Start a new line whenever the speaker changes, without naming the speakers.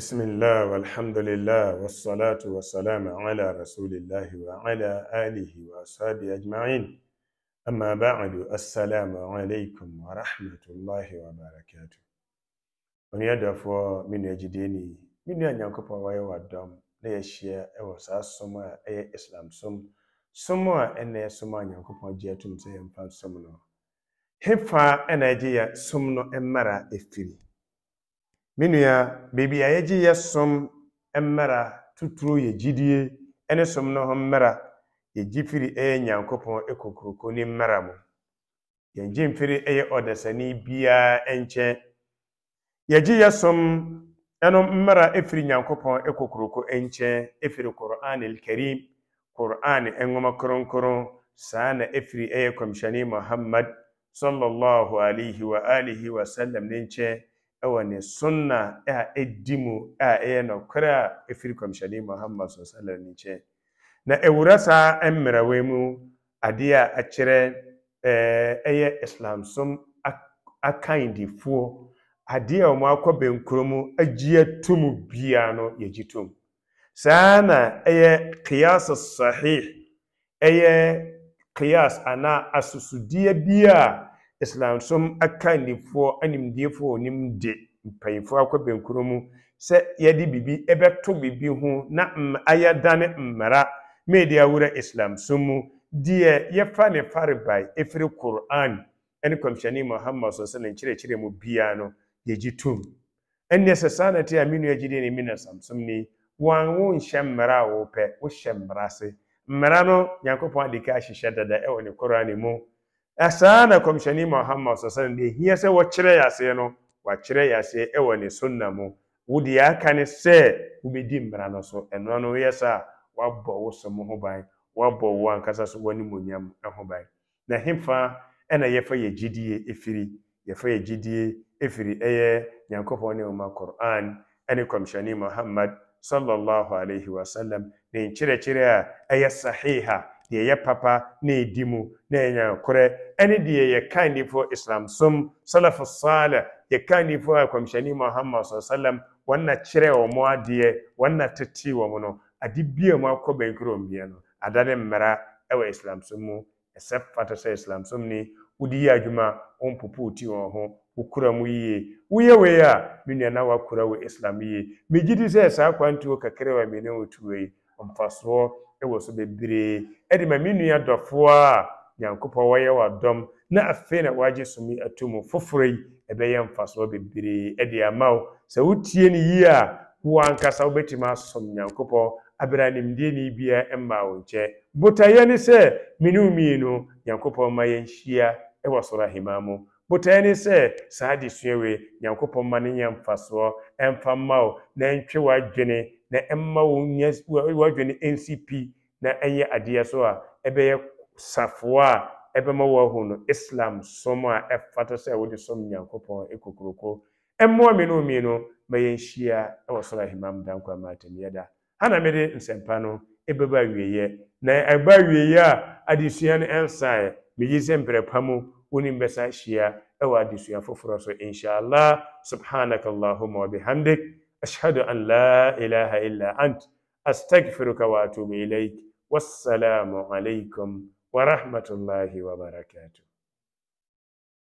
بسم الله والحمد لله والصلاة والسلام على رسول الله وعلى آله وأصحابه أجمعين أما بعد السلام عليكم ورحمة الله وبركاته Onye adafo minu ejideni minu anyankopɔ wayo wadɔm na yɛhyia ɛwɔ saa som a ɛyɛ Islam som som a ɛna yɛ som a anyankopɔn gye atom sɛ yɛmfa som no hefa ɛna agye yɛ som no mmara ɛfiri me nua baabi a yɛgye yɛ som mmara tuturo yɛ gyidie ne som no ho mmara yɛgye firi ɛyɛ nyankopɔn kokuroko ne mmara mu yɛngye mfiri ɛyɛ ɔdasani biara nkyɛn yɛgye yɛ som ɛno mmara ɛfiri nyankopɔn kokuroko nkyɛn ɛfiri koran alkarim koran nwoma kronkron saa na ɛfiri ɛyɛ kɔmhyɛne muhammad sallallahu alaihi wa alihi wa sallam ne nkyɛn ɛwɔ ne sunna a ɛdi mu a ɛyɛ nokorɛ a ɛfiri kɔmhyɛne muhammad so ne nkyɛn na ɛwura saa mmerɛwa mu adeɛ a akyerɛ ɛyɛ islamsom akandifoɔ adeɛ a wɔn akɔ benkuro mu agye ato mu biara no yɛgye to mu saa na ɛyɛ qiyas sahih ɛyɛ qiyas anaa asusudeɛ bi Islam islamsom aka nifoɔ animdiefoɔ onim de mpanyinfoɔ akɔ benkuro mu sɛ yɛde bibi, ɛbɛto bibi ho na m ayɛdane mmara meede awura islamsom mu deɛ yɛfa ne farebae ɛfiri quran ɛne kɔmhyɛne muhammad so sɛ ne nkyerɛkyerɛ mu biara no yɛgye tom ɛnneɛ sɛ saa na te a me nua gyidie ne mi na samsom ni wɔn wo nhyɛ mmara a wɔpɛ wohyɛ mmara ase mmara no nyankopɔn ade ka ahyehyɛ dada ɛwɔ ne koraa ne mu saa na kɔmhyɛni muhammad sasane deɛ hia sɛ wɔkyerɛ yɛaseɛ no wakyerɛ yɛaseɛ ɛwɔ ne sunna mu wo deɛ aka ne sɛ wobɛdi mmara no so ɛno e no woyɛ sɛ a wabɔ wo som ho ban wabɔ wo ankasa so w'animuonyam e ho ban na hemfa ɛna e yɛfa yɛ gyidie ɛfiri yɛfa yɛ gyidie ɛfiri ɛyɛ nyankopɔn ne ɔma koran ɛne kɔmhyɛni muhammad sallallahu alaihi wasallam ne nkyerɛkyerɛ a ɛyɛ sahiha deɛ ɛyɛ papa na ɛdi mu na ɛnya korɛ ɛne deɛ yɛka nifoɔ islam som salafo saala yɛka nifoɔ a kɔmhyɛni muhammad sallam wɔn na kyerɛ wɔn adeɛ wɔn na tete wɔn no ade bia mu akɔ bɛnkuro mmea no ada ne mmara ɛwɔ islam som mu ɛsɛ fata sɛ islam som ni wodi yɛ adwuma wɔn popo ti wɔn ho wokura mu yie woyɛ wei a me nua na wakura wɔ islam yie megye di sɛ saa kwantuo kakra wɔ mene wɔ tuo yi ɔmfasoɔ ɛwɔ so bebree ɛde ma me nua dɔfoɔ a nyankopɔn wɔyɛ w'adɔm na afei na wagye somi ato mu foforɔ yi ɛbɛyɛ mfasoɔ bebree ɛde ama wo sɛ wotie no yie a wo ankasa wobɛtumi asom nyankopɔn abera nimdeɛ ne bia ɛmma wo nkyɛ botaeɛ ne sɛ me ne wo nyankopɔn ma yɛnhyia ɛwɔ soro ahemaa mu botae ya sɛ saa adesua ya nyankopɔn ma no nyɛ mfasoɔ ɛmfa mma wo na ɛntwe w'adwene na ɛmma w'adwene ncp na ɛnyɛ adeɛ so a ɛbɛyɛ safoɔ a ɛbɛma no islam som a ɛfata sɛ wode som nyankopɔn ɛkokuroko ɛmmoa me no ma yɛnhyia ɛwɔ soro ahimam da nkwama atamyɛda ana mede nsɛmpa no ɛbɛba na ɛba awieeɛ a adesua ونم بساشيا اوادي سيا ففرس إن شاء الله سبحانك اللهم وبحمدك أشهد أن لا إله إلا أنت أستغفرك وأتوب إليك والسلام عليكم ورحمة الله وبركاته